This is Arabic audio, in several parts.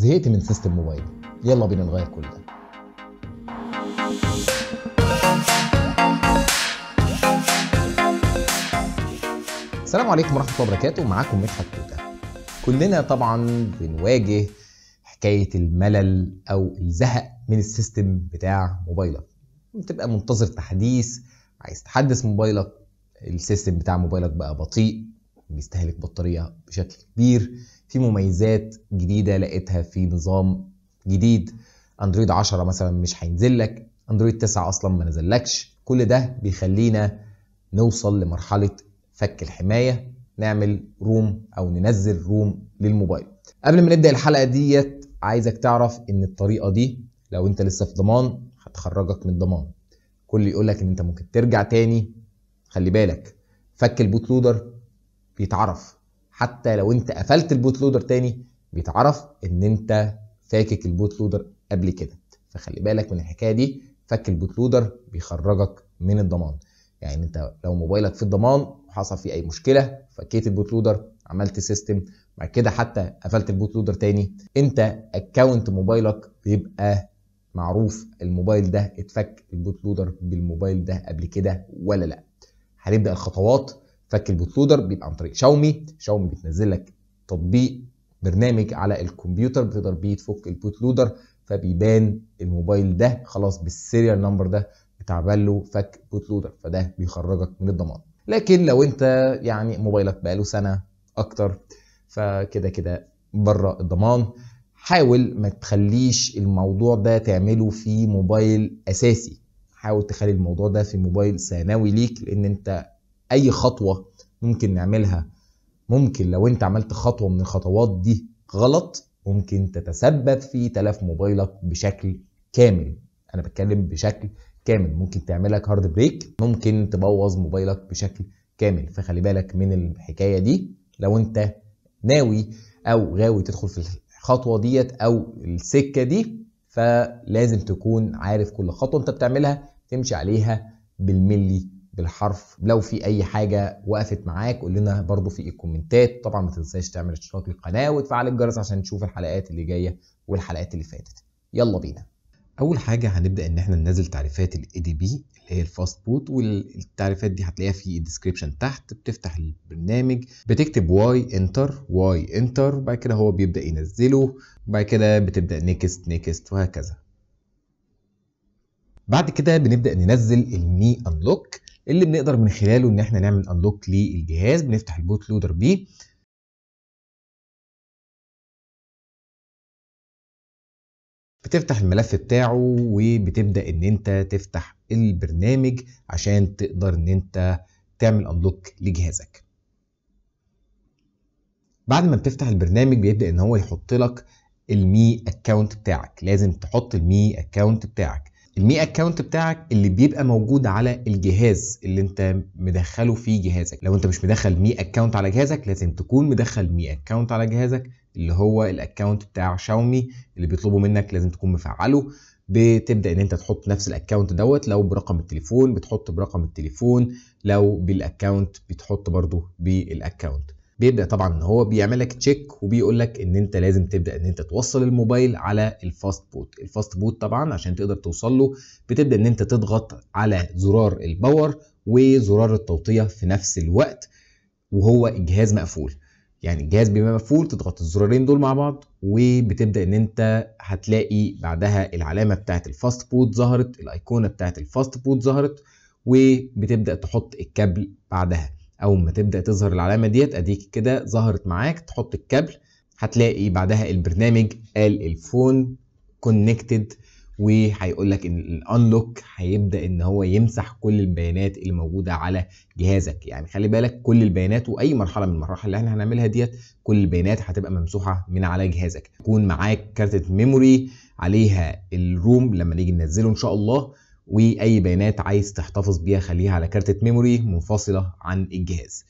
زهقت من سيستم موبايلي يلا بينا نغير كل ده السلام عليكم ورحمه الله وبركاته معاكم مدحت توته كلنا طبعا بنواجه حكايه الملل او الزهق من السيستم بتاع موبايلك بتبقى منتظر تحديث عايز تحدث موبايلك السيستم بتاع موبايلك بقى بطيء بيستهلك بطاريه بشكل كبير في مميزات جديده لقيتها في نظام جديد اندرويد 10 مثلا مش هينزل لك اندرويد 9 اصلا ما نزلكش كل ده بيخلينا نوصل لمرحله فك الحمايه نعمل روم او ننزل روم للموبايل قبل ما نبدا الحلقه ديت عايزك تعرف ان الطريقه دي لو انت لسه في ضمان هتخرجك من الضمان كل يقول لك ان انت ممكن ترجع تاني خلي بالك فك البوت لودر بيتعرف حتى لو انت قفلت البوت لودر تاني بيتعرف ان انت فاكك البوت لودر قبل كده فخلي بالك من الحكايه دي فك البوت لودر بيخرجك من الضمان يعني انت لو موبايلك في الضمان وحصل فيه اي مشكله فكيت البوت لودر عملت سيستم بعد كده حتى قفلت البوت لودر تاني انت اكونت موبايلك بيبقى معروف الموبايل ده اتفك البوت لودر بالموبايل ده قبل كده ولا لا هنبدا الخطوات فك البوت لودر بيبقى عن طريق شاومي شاومي بتنزل لك تطبيق برنامج على الكمبيوتر بتقدر بيه تفك البوت لودر فبيبان الموبايل ده خلاص بالسيريال نمبر ده اتعمل له فك بوت لودر فده بيخرجك من الضمان لكن لو انت يعني موبايلك بقاله سنه اكتر فكده كده بره الضمان حاول ما تخليش الموضوع ده تعمله في موبايل اساسي حاول تخلي الموضوع ده في موبايل ثانوي ليك لان انت اي خطوه ممكن نعملها ممكن لو انت عملت خطوه من الخطوات دي غلط ممكن تتسبب في تلف موبايلك بشكل كامل انا بتكلم بشكل كامل ممكن تعملك هارد بريك ممكن تبوظ موبايلك بشكل كامل فخلي بالك من الحكايه دي لو انت ناوي او غاوي تدخل في الخطوه ديت او السكه دي فلازم تكون عارف كل خطوه انت بتعملها تمشي عليها بالملي بالحرف لو في اي حاجه وقفت معاك قول لنا برده في الكومنتات طبعا ما تنساش تعمل اشتراك للقناه وتفعل الجرس عشان تشوف الحلقات اللي جايه والحلقات اللي فاتت يلا بينا اول حاجه هنبدا ان احنا ننزل تعريفات الاي دي بي اللي هي الفاست بوت والتعريفات دي هتلاقيها في الديسكريبشن تحت بتفتح البرنامج بتكتب واي انتر واي انتر بعد كده هو بيبدا ينزله بعد كده بتبدا نيكست نيكست وهكذا بعد كده بنبدا ننزل المي انلوك اللي بنقدر من خلاله ان احنا نعمل انلوك للجهاز بنفتح البوت لودر بيه بتفتح الملف بتاعه وبتبدا ان انت تفتح البرنامج عشان تقدر ان انت تعمل انلوك لجهازك بعد ما بتفتح البرنامج بيبدا ان هو يحط لك المي اكونت بتاعك لازم تحط المي اكونت بتاعك المي اكونت بتاعك اللي بيبقى موجود على الجهاز اللي انت مدخله في جهازك لو انت مش مدخل مي اكونت على جهازك لازم تكون مدخل مي اكونت على جهازك اللي هو الاكونت بتاع شاومي اللي بيطلبه منك لازم تكون مفعله بتبدا ان انت تحط نفس الاكونت دوت لو برقم التليفون بتحط برقم التليفون لو بالاكونت بتحط برضه بالاكونت بيبدا طبعا ان هو بيعمل لك تشيك وبيقول لك ان انت لازم تبدا ان انت توصل الموبايل على الفاست بوت الفاست بوت طبعا عشان تقدر توصل له بتبدا ان انت تضغط على زرار الباور وزرار التوطيه في نفس الوقت وهو الجهاز مقفول يعني الجهاز بيبقى مقفول تضغط الزرارين دول مع بعض وبتبدا ان انت هتلاقي بعدها العلامه بتاعه الفاست بوت ظهرت الايقونه بتاعه الفاست بوت ظهرت وبتبدا تحط الكابل بعدها اول ما تبدا تظهر العلامه ديت اديك كده ظهرت معاك تحط الكابل هتلاقي بعدها البرنامج قال الفون كونكتد وهيقول لك ان الانلوك هيبدا ان هو يمسح كل البيانات اللي موجوده على جهازك يعني خلي بالك كل البيانات واي مرحله من المراحل اللي احنا هنعملها ديت كل البيانات هتبقى ممسوحه من على جهازك يكون معاك كارت ميموري عليها الروم لما نيجي ننزله ان شاء الله واي بيانات عايز تحتفظ بيها خليها على كارتة ميموري منفصلة عن الجهاز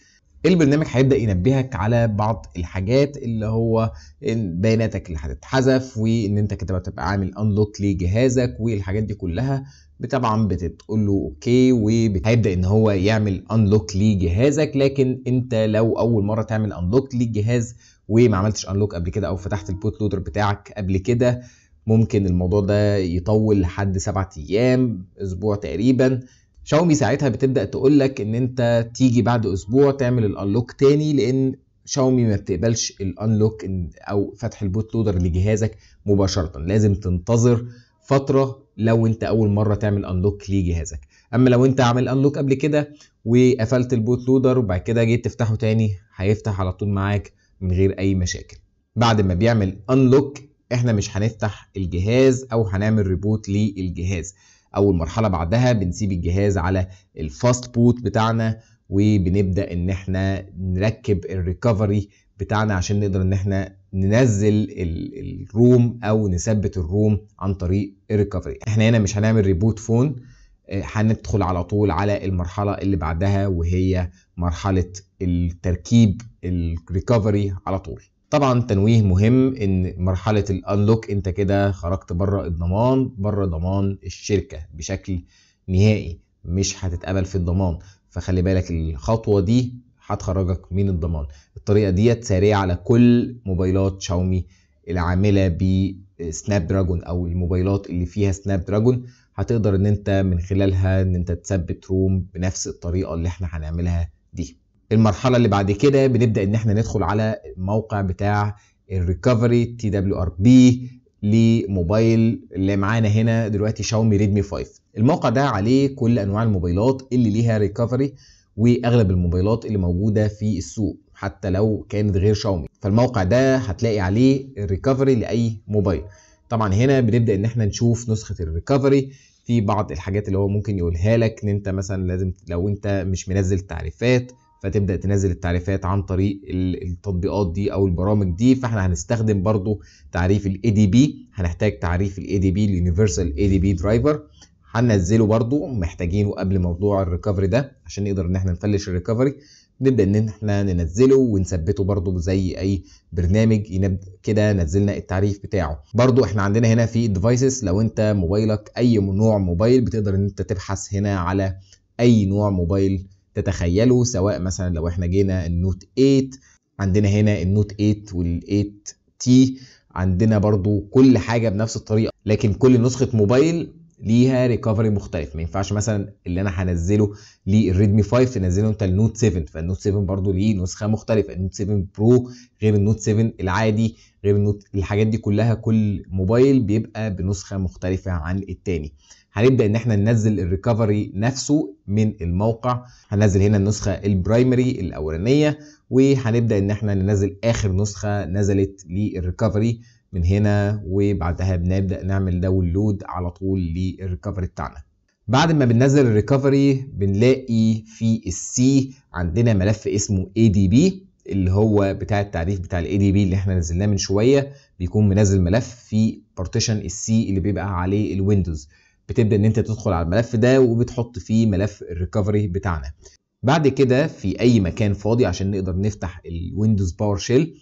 البرنامج هيبدا ينبهك على بعض الحاجات اللي هو بياناتك اللي هتتحذف وان انت كده بتبقى عامل انلوك لجهازك والحاجات دي كلها طبعا بتقول له اوكي وهيبدا ان هو يعمل انلوك لجهازك لكن انت لو اول مره تعمل انلوك للجهاز وما عملتش انلوك قبل كده او فتحت البوت لودر بتاعك قبل كده ممكن الموضوع ده يطول لحد سبعة ايام اسبوع تقريبا شاومي ساعتها بتبدا تقول لك ان انت تيجي بعد اسبوع تعمل الانلوك تاني لان شاومي ما بتقبلش الانلوك او فتح البوت لودر لجهازك مباشره لازم تنتظر فتره لو انت اول مره تعمل انلوك لجهازك اما لو انت عامل انلوك قبل كده وقفلت البوت لودر وبعد كده جيت تفتحه تاني هيفتح على طول معاك من غير اي مشاكل بعد ما بيعمل انلوك احنا مش هنفتح الجهاز او هنعمل ريبوت للجهاز اول مرحله بعدها بنسيب الجهاز على الفاست بوت بتاعنا وبنبدا ان احنا نركب الريكفري بتاعنا عشان نقدر ان احنا ننزل الروم او نثبت الروم عن طريق الريكفري احنا هنا مش هنعمل ريبوت فون آه، هندخل على طول على المرحله اللي بعدها وهي مرحله التركيب الريكفري على طول طبعا تنويه مهم ان مرحله الانلوك انت كده خرجت بره الضمان بره ضمان الشركه بشكل نهائي مش هتتقبل في الضمان فخلي بالك الخطوه دي هتخرجك من الضمان الطريقه ديت ساريه على كل موبايلات شاومي العامله بسناب دراجون او الموبايلات اللي فيها سناب دراجون هتقدر ان انت من خلالها ان انت تثبت روم بنفس الطريقه اللي احنا هنعملها دي المرحله اللي بعد كده بنبدا ان احنا ندخل على الموقع بتاع الريكفري تي دبليو ار بي لموبايل اللي معانا هنا دلوقتي شاومي ريدمي 5 الموقع ده عليه كل انواع الموبايلات اللي ليها ريكفري واغلب الموبايلات اللي موجوده في السوق حتى لو كانت غير شاومي فالموقع ده هتلاقي عليه الريكفري لاي موبايل طبعا هنا بنبدا ان احنا نشوف نسخه الريكفري في بعض الحاجات اللي هو ممكن يقولها لك ان انت مثلا لازم لو انت مش منزل تعريفات فتبدا تنزل التعريفات عن طريق التطبيقات دي او البرامج دي فاحنا هنستخدم برضو تعريف الاي دي بي هنحتاج تعريف الاي دي بي اليونيفرسال اي دي بي درايفر هننزله برضو محتاجينه قبل موضوع الريكفري ده عشان نقدر ان احنا نفلش الريكفري نبدا ان احنا ننزله ونثبته برضو زي اي برنامج كده نزلنا التعريف بتاعه برضو احنا عندنا هنا في ديفايسز لو انت موبايلك اي نوع موبايل بتقدر ان انت تبحث هنا على اي نوع موبايل تتخيله سواء مثلا لو احنا جينا النوت 8 عندنا هنا النوت 8 وال8 تي عندنا برضو كل حاجه بنفس الطريقه لكن كل نسخه موبايل ليها ريكفري مختلف ما ينفعش مثلا اللي انا هنزله للريدمي 5 تنزله انت النوت 7 فالنوت 7 برضو ليه نسخه مختلفه النوت 7 برو غير النوت 7 العادي غير النوت الحاجات دي كلها كل موبايل بيبقى بنسخه مختلفه عن التاني هنبدا ان احنا ننزل الريكفري نفسه من الموقع هننزل هنا النسخه البرايمري الاولانيه وهنبدا ان احنا ننزل اخر نسخه نزلت للريكفري من هنا وبعدها بنبدا نعمل داونلود على طول للريكفري بتاعنا بعد ما بننزل الريكفري بنلاقي في السي عندنا ملف اسمه adb اللي هو بتاع التعريف بتاع الاي دي بي اللي احنا نزلناه من شويه بيكون منزل ملف في بارتيشن السي اللي بيبقى عليه الويندوز بتبدا ان انت تدخل على الملف ده وبتحط فيه ملف الريكفري بتاعنا بعد كده في اي مكان فاضي عشان نقدر نفتح الويندوز باور شيل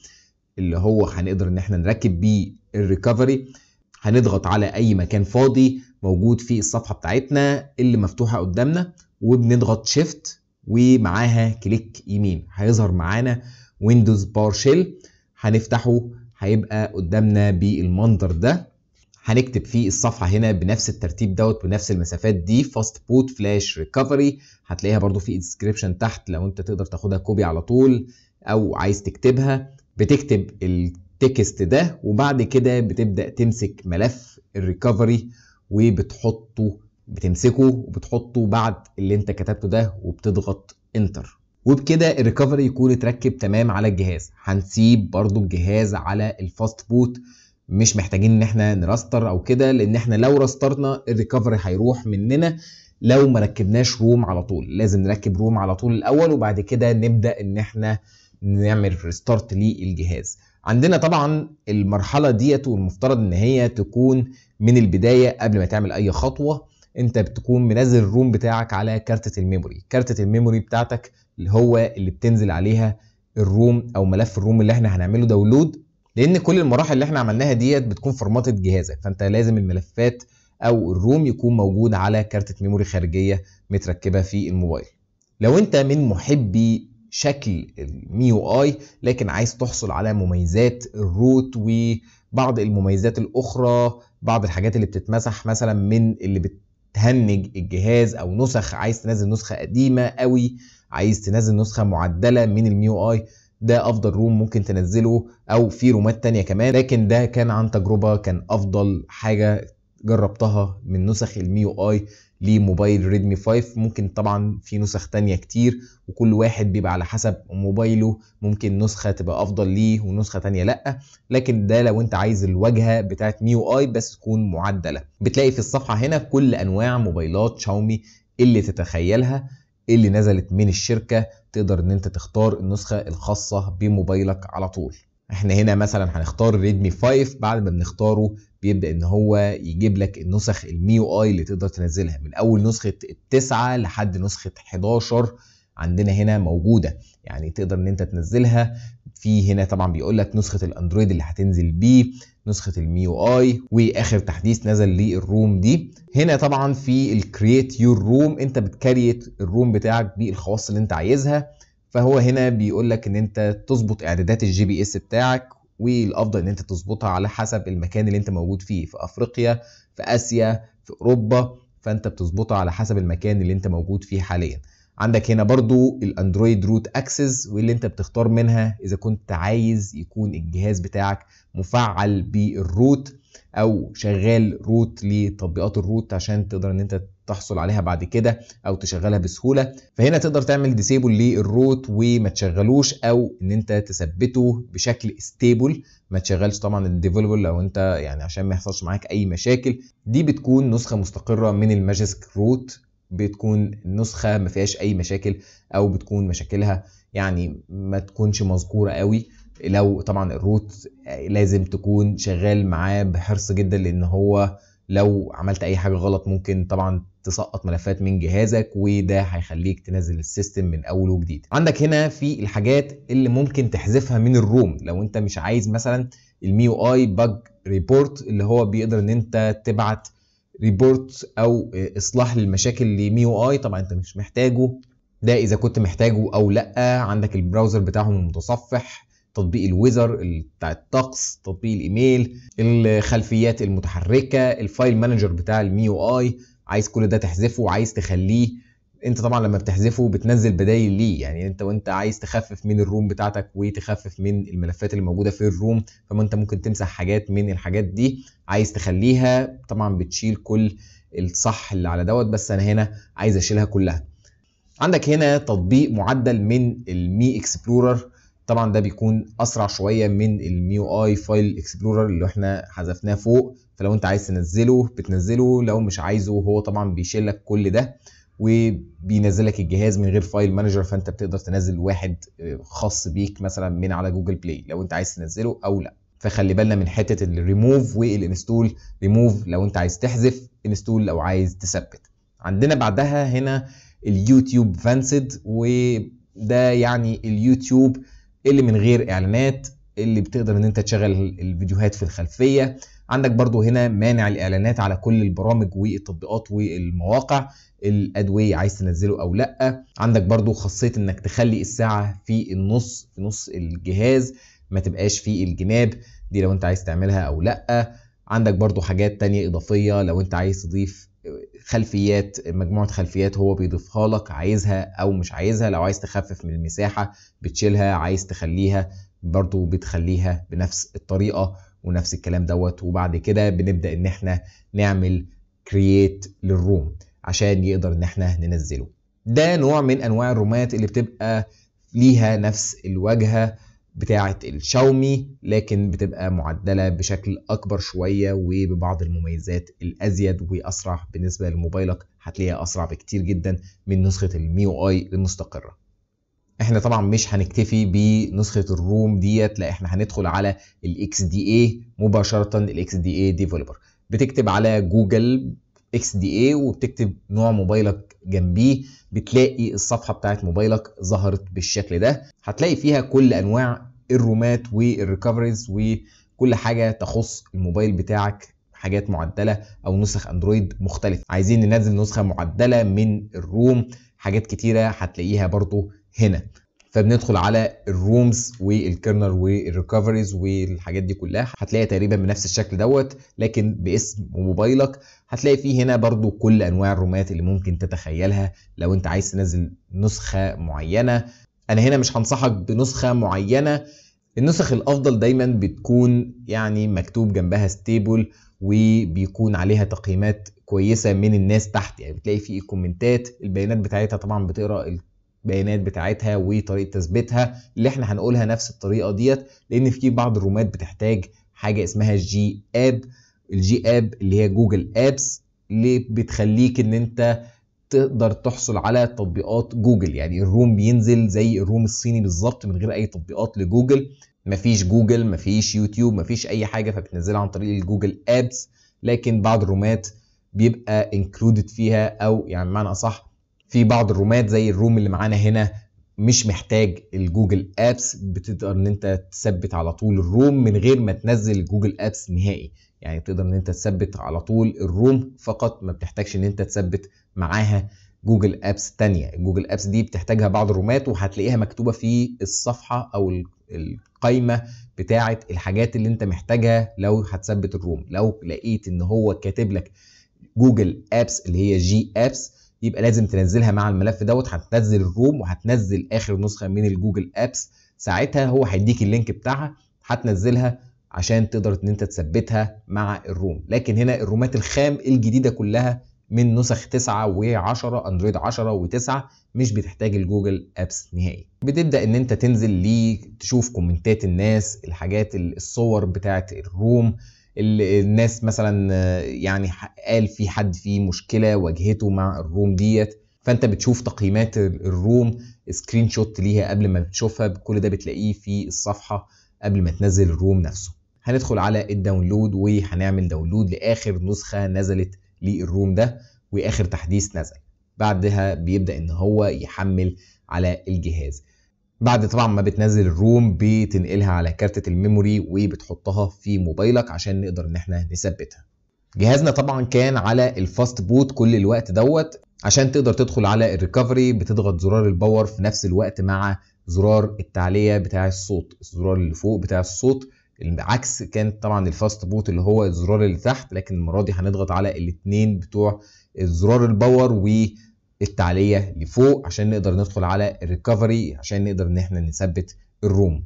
اللي هو هنقدر ان احنا نركب بيه الريكفري هنضغط على اي مكان فاضي موجود في الصفحه بتاعتنا اللي مفتوحه قدامنا وبنضغط شيفت ومعاها كليك يمين هيظهر معانا ويندوز باور شيل هنفتحه هيبقى قدامنا بالمنظر ده هنكتب في الصفحه هنا بنفس الترتيب دوت بنفس المسافات دي فاست بوت فلاش ريكفري هتلاقيها برده في الديسكربشن تحت لو انت تقدر تاخدها كوبي على طول او عايز تكتبها بتكتب التكست ده وبعد كده بتبدا تمسك ملف الريكفري وبتحطه بتمسكه وبتحطه بعد اللي انت كتبته ده وبتضغط انتر وبكده الريكفري يكون اتركب تمام على الجهاز هنسيب برضو الجهاز على الفاست بوت مش محتاجين ان احنا نراستر او كده لان احنا لو راسترنا الريكفري هيروح مننا لو ما ركبناش روم على طول لازم نركب روم على طول الاول وبعد كده نبدا ان احنا نعمل ريستارت للجهاز عندنا طبعا المرحله ديت والمفترض ان هي تكون من البدايه قبل ما تعمل اي خطوه انت بتكون منزل الروم بتاعك على كارتة الميموري كارتة الميموري بتاعتك اللي هو اللي بتنزل عليها الروم او ملف الروم اللي احنا هنعمله داونلود لان كل المراحل اللي احنا عملناها ديت بتكون فرماتد جهازك فانت لازم الملفات او الروم يكون موجود على كارتة ميموري خارجيه متركبه في الموبايل لو انت من محبي شكل الميو اي لكن عايز تحصل على مميزات الروت وبعض المميزات الاخرى بعض الحاجات اللي بتتمسح مثلا من اللي بتهنج الجهاز او نسخ عايز تنزل نسخه قديمه قوي عايز تنزل نسخه معدله من الميو اي ده افضل روم ممكن تنزله او في رومات تانية كمان لكن ده كان عن تجربة كان افضل حاجة جربتها من نسخ الميو اي لموبايل ريدمي 5 ممكن طبعا في نسخ تانية كتير وكل واحد بيبقى على حسب موبايله ممكن نسخة تبقى افضل ليه ونسخة تانية لا لكن ده لو انت عايز الواجهة بتاعت ميو اي بس تكون معدلة بتلاقي في الصفحة هنا كل انواع موبايلات شاومي اللي تتخيلها اللي نزلت من الشركه تقدر ان انت تختار النسخه الخاصه بموبايلك على طول احنا هنا مثلا هنختار ريدمي 5 بعد ما بنختاره بيبدا ان هو يجيب لك النسخ الميو اي اللي تقدر تنزلها من اول نسخه التسعة لحد نسخه 11 عندنا هنا موجوده يعني تقدر ان انت تنزلها في هنا طبعا بيقول لك نسخه الاندرويد اللي هتنزل بيه نسخه الميو اي واخر تحديث نزل للروم دي هنا طبعا في الكرييت يور روم انت بتكريت الروم بتاعك بالخواص اللي انت عايزها فهو هنا بيقول لك ان انت تظبط اعدادات الجي بي اس بتاعك والافضل ان انت تظبطها على حسب المكان اللي انت موجود فيه في افريقيا في اسيا في اوروبا فانت بتظبطها على حسب المكان اللي انت موجود فيه حاليا عندك هنا برضو الاندرويد روت اكسس واللي انت بتختار منها اذا كنت عايز يكون الجهاز بتاعك مفعل بالروت او شغال روت لتطبيقات الروت عشان تقدر ان انت تحصل عليها بعد كده او تشغلها بسهوله فهنا تقدر تعمل ديسيبل للروت وما تشغلوش او ان انت تثبته بشكل ستيبل ما تشغلش طبعا الديفلوبر لو انت يعني عشان ما يحصلش معاك اي مشاكل دي بتكون نسخه مستقره من الماجيسك روت بتكون نسخه ما فيهاش اي مشاكل او بتكون مشاكلها يعني ما تكونش مذكوره قوي لو طبعا الروت لازم تكون شغال معاه بحرص جدا لان هو لو عملت اي حاجه غلط ممكن طبعا تسقط ملفات من جهازك وده هيخليك تنزل السيستم من اول وجديد عندك هنا في الحاجات اللي ممكن تحذفها من الروم لو انت مش عايز مثلا الميو اي بج ريبورت اللي هو بيقدر ان انت تبعت ريبورت او آه، اصلاح للمشاكل او اي طبعا انت مش محتاجه ده اذا كنت محتاجه او لا عندك البراوزر بتاعهم المتصفح تطبيق الويزر بتاع الطقس تطبيق الايميل الخلفيات المتحركه الفايل مانجر بتاع او اي عايز كل ده تحذفه وعايز تخليه انت طبعا لما بتحذفه بتنزل بدايل ليه يعني انت وانت عايز تخفف من الروم بتاعتك وتخفف من الملفات اللي موجوده في الروم فما انت ممكن تمسح حاجات من الحاجات دي عايز تخليها طبعا بتشيل كل الصح اللي على دوت بس انا هنا عايز اشيلها كلها عندك هنا تطبيق معدل من المي اكسبلورر طبعا ده بيكون اسرع شويه من الميو اي فايل اكسبلورر اللي احنا حذفناه فوق فلو انت عايز تنزله بتنزله لو مش عايزه هو طبعا بيشيل لك كل ده وبينزل لك الجهاز من غير فايل مانجر فانت بتقدر تنزل واحد آه، خاص بيك مثلا من على جوجل بلاي لو انت عايز تنزله او لا فخلي بالنا من حته الريموف والانستول ريموف لو انت عايز تحذف انستول لو عايز تثبت عندنا بعدها هنا اليوتيوب فانسد وده يعني اليوتيوب اللي من غير اعلانات اللي بتقدر ان انت تشغل الفيديوهات في الخلفيه عندك برضو هنا مانع الاعلانات على كل البرامج والتطبيقات والمواقع الادويه عايز تنزله او لا عندك برضو خاصيه انك تخلي الساعه في النص في نص الجهاز ما تبقاش في الجناب دي لو انت عايز تعملها او لا عندك برضو حاجات تانية اضافيه لو انت عايز تضيف خلفيات مجموعه خلفيات هو بيضيفها لك عايزها او مش عايزها لو عايز تخفف من المساحه بتشيلها عايز تخليها برضو بتخليها بنفس الطريقه ونفس الكلام دوت وبعد كده بنبدا ان احنا نعمل كرييت للروم عشان يقدر ان احنا ننزله ده نوع من انواع الرومات اللي بتبقى ليها نفس الواجهه بتاعه الشاومي لكن بتبقى معدله بشكل اكبر شويه وببعض المميزات الازيد واسرع بالنسبه لموبايلك هتلاقيها اسرع بكتير جدا من نسخه الميو اي المستقره احنا طبعا مش هنكتفي بنسخه الروم ديت لا احنا هندخل على الاكس دي اي مباشره الاكس دي اي ديفلوبر بتكتب على جوجل اكس دي اي وبتكتب نوع موبايلك جنبيه بتلاقي الصفحه بتاعت موبايلك ظهرت بالشكل ده هتلاقي فيها كل انواع الرومات والريكفريز وكل حاجه تخص الموبايل بتاعك حاجات معدله او نسخ اندرويد مختلفه عايزين ننزل نسخه معدله من الروم حاجات كتيره هتلاقيها برضو هنا فبندخل على الرومز والكيرنر والريكفريز والحاجات دي كلها هتلاقي تقريبا بنفس الشكل دوت لكن باسم موبايلك هتلاقي فيه هنا برضو كل انواع الرومات اللي ممكن تتخيلها لو انت عايز تنزل نسخه معينه انا هنا مش هنصحك بنسخه معينه النسخ الافضل دايما بتكون يعني مكتوب جنبها ستيبل وبيكون عليها تقييمات كويسه من الناس تحت يعني بتلاقي في الكومنتات البيانات بتاعتها طبعا بتقرا البيانات بتاعتها وطريقه تثبيتها اللي احنا هنقولها نفس الطريقه ديت لان في بعض الرومات بتحتاج حاجه اسمها جي اب الجي اب اللي هي جوجل ابس اللي بتخليك ان انت تقدر تحصل على تطبيقات جوجل يعني الروم بينزل زي الروم الصيني بالظبط من غير اي تطبيقات لجوجل مفيش جوجل مفيش يوتيوب مفيش اي حاجه فبتنزلها عن طريق الجوجل ابس لكن بعض الرومات بيبقى انكلودد فيها او يعني بمعنى اصح في بعض الرومات زي الروم اللي معانا هنا مش محتاج الجوجل ابس بتقدر ان انت تثبت على طول الروم من غير ما تنزل الجوجل ابس نهائي يعني تقدر ان انت تثبت على طول الروم فقط ما بتحتاجش ان انت تثبت معاها جوجل ابس تانية جوجل ابس دي بتحتاجها بعض الرومات وهتلاقيها مكتوبة في الصفحة او القائمة بتاعة الحاجات اللي انت محتاجها لو هتثبت الروم لو لقيت ان هو كاتب لك جوجل ابس اللي هي جي ابس يبقى لازم تنزلها مع الملف دوت هتنزل الروم وهتنزل اخر نسخه من الجوجل ابس ساعتها هو هيديك اللينك بتاعها هتنزلها عشان تقدر ان انت تثبتها مع الروم لكن هنا الرومات الخام الجديده كلها من نسخ 9 و10 اندرويد 10 و9 مش بتحتاج الجوجل ابس نهائي بتبدا ان انت تنزل ليه تشوف كومنتات الناس الحاجات الصور بتاعه الروم الناس مثلا يعني قال في حد فيه مشكله واجهته مع الروم ديت فانت بتشوف تقييمات الروم سكرين شوت ليها قبل ما بتشوفها كل ده بتلاقيه في الصفحه قبل ما تنزل الروم نفسه هندخل على الداونلود وهنعمل داونلود لاخر نسخه نزلت للروم ده واخر تحديث نزل بعدها بيبدا ان هو يحمل على الجهاز بعد طبعا ما بتنزل الروم بتنقلها على كارتة الميموري وبتحطها في موبايلك عشان نقدر ان احنا نثبتها جهازنا طبعا كان على الفاست بوت كل الوقت دوت عشان تقدر تدخل على الريكفري بتضغط زرار الباور في نفس الوقت مع زرار التعلية بتاع الصوت الزرار اللي فوق بتاع الصوت العكس كان طبعا الفاست بوت اللي هو الزرار اللي تحت لكن المرة دي هنضغط على الاتنين بتوع زرار الباور و التعليه لفوق عشان نقدر ندخل على الريكفري عشان نقدر ان احنا نثبت الروم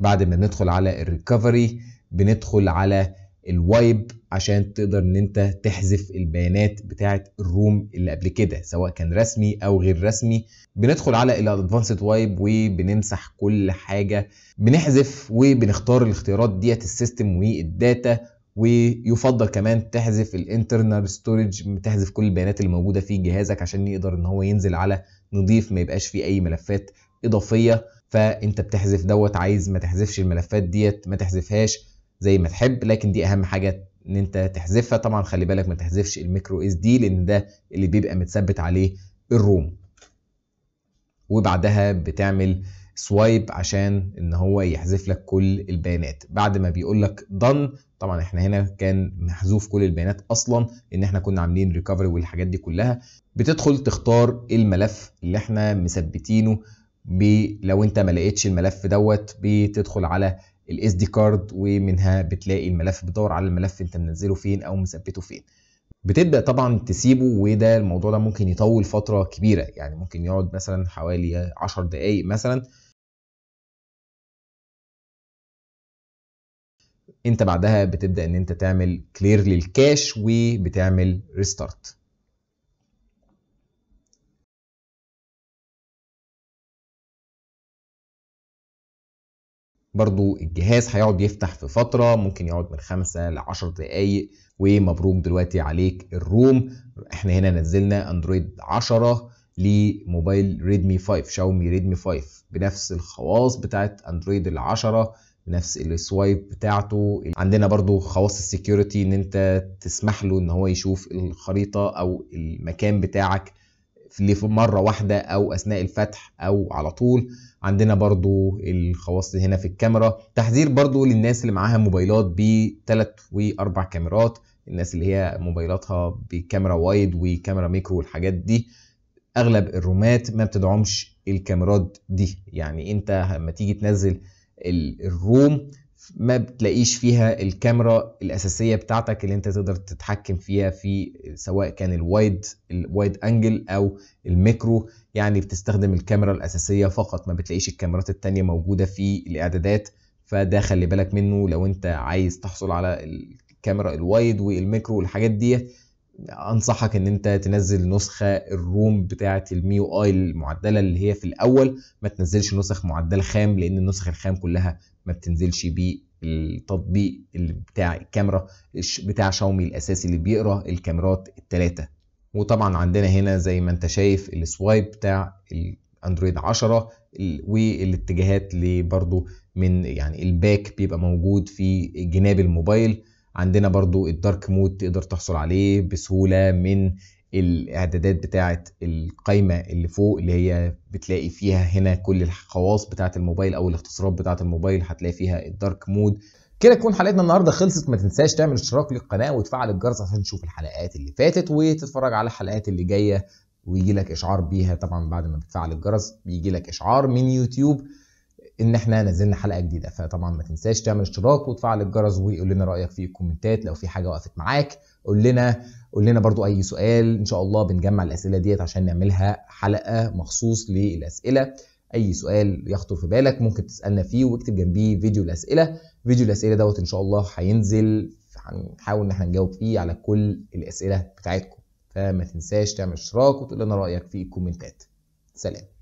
بعد ما ندخل على الريكفري بندخل على الوايب عشان تقدر ان انت تحذف البيانات بتاعه الروم اللي قبل كده سواء كان رسمي او غير رسمي بندخل على الادفانسد وايب وبنمسح كل حاجه بنحذف وبنختار الاختيارات ديت السيستم والداتا ويفضل كمان تحذف الانترنال ستورج تحذف كل البيانات اللي موجوده في جهازك عشان يقدر ان هو ينزل على نضيف ما يبقاش فيه اي ملفات اضافيه فانت بتحذف دوت عايز ما تحذفش الملفات ديت ما تحذفهاش زي ما تحب لكن دي اهم حاجه ان انت تحذفها طبعا خلي بالك ما تحذفش الميكرو اس دي لان ده اللي بيبقى متثبت عليه الروم وبعدها بتعمل سوايب عشان ان هو يحذف لك كل البيانات بعد ما بيقول لك done طبعا احنا هنا كان محذوف كل البيانات اصلا ان احنا كنا عاملين ريكفري والحاجات دي كلها بتدخل تختار الملف اللي احنا مثبتينه لو انت ما لقيتش الملف دوت بتدخل على الاس دي كارد ومنها بتلاقي الملف بتدور على الملف انت منزله فين او مثبته فين بتبدا طبعا تسيبه وده الموضوع ده ممكن يطول فتره كبيره يعني ممكن يقعد مثلا حوالي 10 دقائق مثلا انت بعدها بتبدا ان انت تعمل كلير للكاش وبتعمل ريستارت برضو الجهاز هيقعد يفتح في فترة ممكن يقعد من خمسة لعشر دقايق ومبروك دلوقتي عليك الروم احنا هنا نزلنا اندرويد 10 لموبايل ريدمي 5 شاومي ريدمي 5 بنفس الخواص بتاعت اندرويد العشرة نفس السوايب بتاعته عندنا برضو خواص السكيورتي ان انت تسمح له ان هو يشوف الخريطة او المكان بتاعك في مرة واحدة او اثناء الفتح او على طول عندنا برضو الخواص هنا في الكاميرا تحذير برضو للناس اللي معاها موبايلات و واربع كاميرات الناس اللي هي موبايلاتها بكاميرا وايد وكاميرا ميكرو والحاجات دي اغلب الرومات ما بتدعمش الكاميرات دي يعني انت لما تيجي تنزل الروم ما بتلاقيش فيها الكاميرا الاساسيه بتاعتك اللي انت تقدر تتحكم فيها في سواء كان الوايد الوايد انجل او الميكرو يعني بتستخدم الكاميرا الاساسيه فقط ما بتلاقيش الكاميرات التانية موجوده في الاعدادات فده خلي بالك منه لو انت عايز تحصل على الكاميرا الوايد والميكرو والحاجات ديت انصحك ان انت تنزل نسخه الروم بتاعه الميو اي المعدله اللي هي في الاول ما تنزلش نسخ معدل خام لان النسخ الخام كلها ما بتنزلش بيه التطبيق اللي بتاع الكاميرا بتاع شاومي الاساسي اللي بيقرا الكاميرات الثلاثه وطبعا عندنا هنا زي ما انت شايف السوايب بتاع الاندرويد 10 والاتجاهات اللي برضو من يعني الباك بيبقى موجود في جناب الموبايل عندنا برضو الدارك مود تقدر تحصل عليه بسهولة من الاعدادات بتاعة القايمة اللي فوق اللي هي بتلاقي فيها هنا كل الخواص بتاعة الموبايل او الاختصارات بتاعة الموبايل هتلاقي فيها الدارك مود كده تكون حلقتنا النهارده خلصت ما تنساش تعمل اشتراك للقناه وتفعل الجرس عشان تشوف الحلقات اللي فاتت وتتفرج على الحلقات اللي جايه ويجي لك اشعار بيها طبعا بعد ما بتفعل الجرس بيجي لك اشعار من يوتيوب ان احنا نزلنا حلقه جديده فطبعا ما تنساش تعمل اشتراك وتفعل الجرس وقول لنا رايك في الكومنتات لو في حاجه وقفت معاك قول لنا قول لنا برضو اي سؤال ان شاء الله بنجمع الاسئله ديت عشان نعملها حلقه مخصوص للاسئله اي سؤال يخطر في بالك ممكن تسالنا فيه واكتب جنبيه فيديو الاسئله فيديو الاسئله دوت ان شاء الله هينزل هنحاول ان احنا نجاوب فيه على كل الاسئله بتاعتكم فما تنساش تعمل اشتراك وتقول لنا رايك في الكومنتات سلام